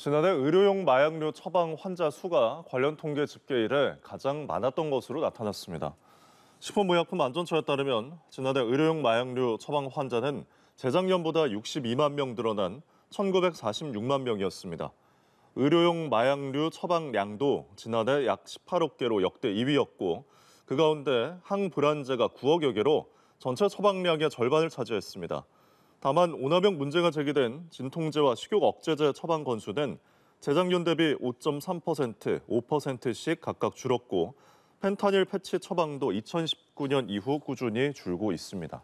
지난해 의료용 마약류 처방 환자 수가 관련 통계 집계 일에 가장 많았던 것으로 나타났습니다. 식품의약품안전처에 따르면 지난해 의료용 마약류 처방 환자는 재작년보다 62만 명 늘어난 1946만 명이었습니다. 의료용 마약류 처방량도 지난해 약 18억 개로 역대 2위였고 그 가운데 항불안제가 9억여 개로 전체 처방량의 절반을 차지했습니다. 다만 오나병 문제가 제기된 진통제와 식욕 억제제 처방 건수는 재작년 대비 5.3%, 5%씩 각각 줄었고 펜타닐 패치 처방도 2019년 이후 꾸준히 줄고 있습니다.